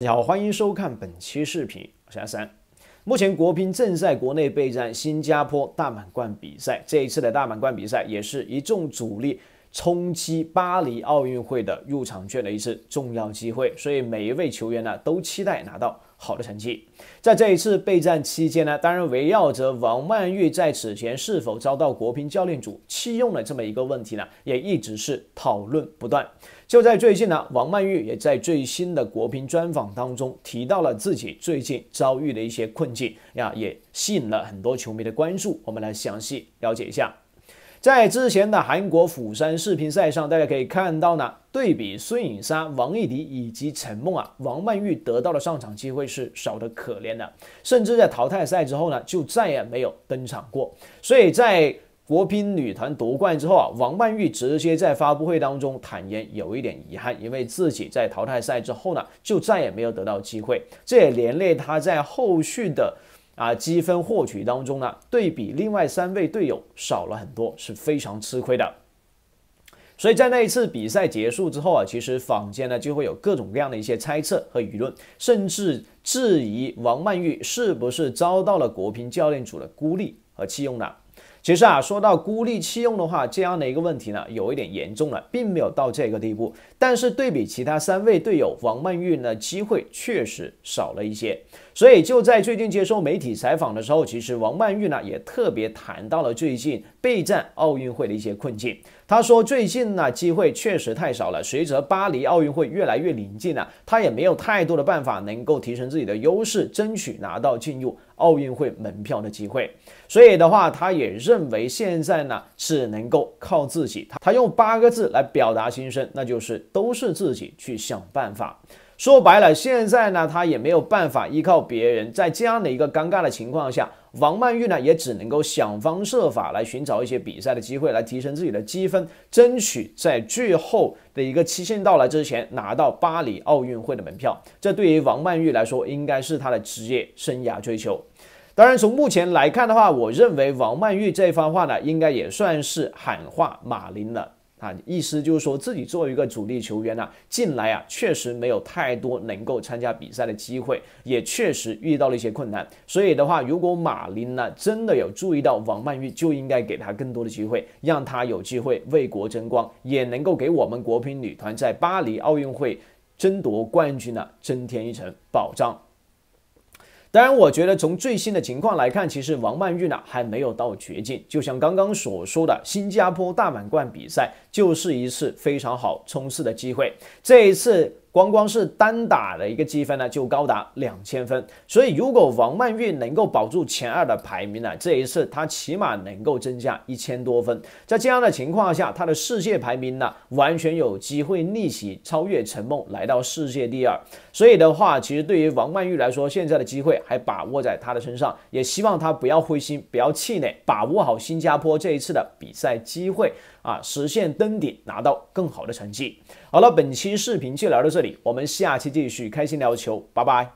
你好，欢迎收看本期视频，我是阿三。目前国乒正在国内备战新加坡大满贯比赛，这一次的大满贯比赛也是一众主力。冲击巴黎奥运会的入场券的一次重要机会，所以每一位球员呢都期待拿到好的成绩。在这一次备战期间呢，当然围绕着王曼玉在此前是否遭到国乒教练组弃用了这么一个问题呢，也一直是讨论不断。就在最近呢，王曼玉也在最新的国乒专访当中提到了自己最近遭遇的一些困境呀，也吸引了很多球迷的关注。我们来详细了解一下。在之前的韩国釜山世乒赛上，大家可以看到呢，对比孙颖莎、王艺迪以及陈梦啊，王曼玉得到的上场机会是少得可怜的，甚至在淘汰赛之后呢，就再也没有登场过。所以在国乒女团夺冠之后啊，王曼玉直接在发布会当中坦言有一点遗憾，因为自己在淘汰赛之后呢，就再也没有得到机会，这也连累她在后续的。啊，积分获取当中呢，对比另外三位队友少了很多，是非常吃亏的。所以在那一次比赛结束之后啊，其实坊间呢就会有各种各样的一些猜测和舆论，甚至质疑王曼玉是不是遭到了国乒教练组的孤立和弃用呢？其实啊，说到孤立弃用的话，这样的一个问题呢，有一点严重了，并没有到这个地步。但是对比其他三位队友，王曼玉呢，机会确实少了一些。所以就在最近接受媒体采访的时候，其实王曼玉呢，也特别谈到了最近备战奥运会的一些困境。他说：“最近呢，机会确实太少了。随着巴黎奥运会越来越临近呢，他也没有太多的办法能够提升自己的优势，争取拿到进入奥运会门票的机会。所以的话，他也。”认为现在呢是能够靠自己，他他用八个字来表达心声，那就是都是自己去想办法。说白了，现在呢他也没有办法依靠别人，在这样的一个尴尬的情况下，王曼玉呢也只能够想方设法来寻找一些比赛的机会，来提升自己的积分，争取在最后的一个期限到来之前拿到巴黎奥运会的门票。这对于王曼玉来说，应该是她的职业生涯追求。当然，从目前来看的话，我认为王曼玉这番话呢，应该也算是喊话马林了啊。意思就是说自己作为一个主力球员呢，近来啊确实没有太多能够参加比赛的机会，也确实遇到了一些困难。所以的话，如果马林呢真的有注意到王曼玉，就应该给他更多的机会，让他有机会为国争光，也能够给我们国乒女团在巴黎奥运会争夺冠军呢增添一层保障。当然，我觉得从最新的情况来看，其实王曼玉呢还没有到绝境。就像刚刚所说的，新加坡大满贯比赛就是一次非常好冲刺的机会。这一次。光光是单打的一个积分呢，就高达两千分。所以，如果王曼玉能够保住前二的排名呢，这一次她起码能够增加一千多分。在这样的情况下，她的世界排名呢，完全有机会逆袭超越陈梦，来到世界第二。所以的话，其实对于王曼玉来说，现在的机会还把握在她的身上。也希望她不要灰心，不要气馁，把握好新加坡这一次的比赛机会。啊！实现登顶，拿到更好的成绩。好了，本期视频就聊到这里，我们下期继续开心聊球，拜拜。